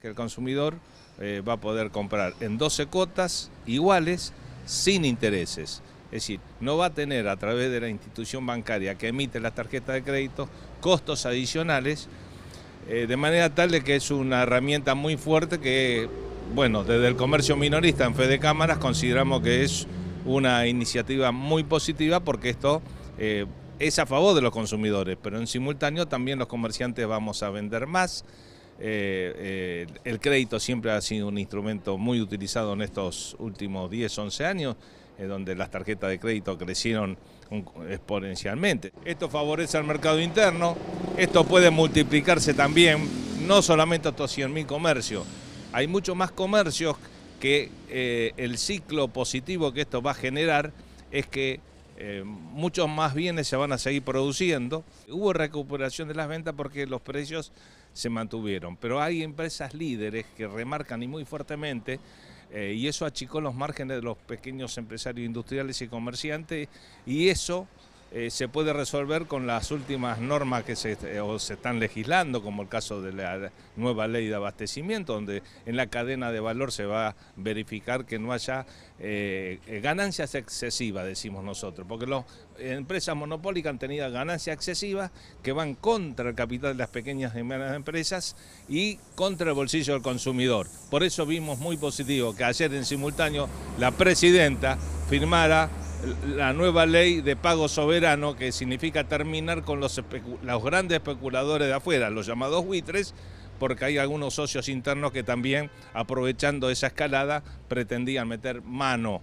que el consumidor eh, va a poder comprar en 12 cuotas iguales sin intereses. Es decir, no va a tener a través de la institución bancaria que emite las tarjetas de crédito costos adicionales, eh, de manera tal de que es una herramienta muy fuerte que, bueno, desde el comercio minorista en fe de Cámaras consideramos que es una iniciativa muy positiva porque esto eh, es a favor de los consumidores, pero en simultáneo también los comerciantes vamos a vender más. Eh, eh, el crédito siempre ha sido un instrumento muy utilizado en estos últimos 10, 11 años, eh, donde las tarjetas de crédito crecieron exponencialmente. Esto favorece al mercado interno, esto puede multiplicarse también, no solamente estos 100.000 comercios, hay muchos más comercios que el ciclo positivo que esto va a generar es que eh, muchos más bienes se van a seguir produciendo. Hubo recuperación de las ventas porque los precios se mantuvieron, pero hay empresas líderes que remarcan y muy fuertemente eh, y eso achicó los márgenes de los pequeños empresarios industriales y comerciantes y eso eh, se puede resolver con las últimas normas que eh, se, están legislando, como el caso de la nueva ley de abastecimiento, donde en la cadena de valor se va a verificar que no haya eh, ganancias excesivas, decimos nosotros, porque las empresas monopólicas han tenido ganancias excesivas que van contra el capital de las pequeñas y medianas empresas y contra el bolsillo del consumidor. Por eso vimos muy positivo que ayer en simultáneo la presidenta firmara la nueva ley de pago soberano que significa terminar con los, los grandes especuladores de afuera, los llamados buitres, porque hay algunos socios internos que también, aprovechando esa escalada, pretendían meter mano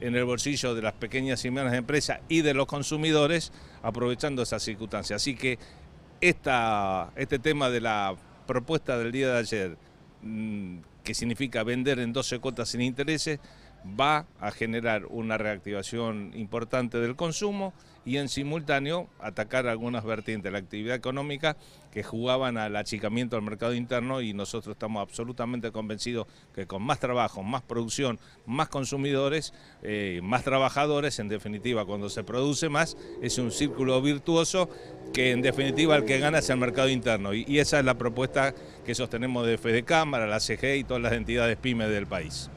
en el bolsillo de las pequeñas y medianas empresas y de los consumidores, aprovechando esa circunstancia. Así que esta, este tema de la propuesta del día de ayer, mm, que significa vender en 12 cuotas sin intereses, va a generar una reactivación importante del consumo y en simultáneo atacar algunas vertientes de la actividad económica que jugaban al achicamiento del mercado interno y nosotros estamos absolutamente convencidos que con más trabajo, más producción, más consumidores, eh, más trabajadores, en definitiva cuando se produce más es un círculo virtuoso que en definitiva el que gana es el mercado interno y, esa es la propuesta que sostenemos de Fede Cámara, la CG y todas las entidades pymes del país.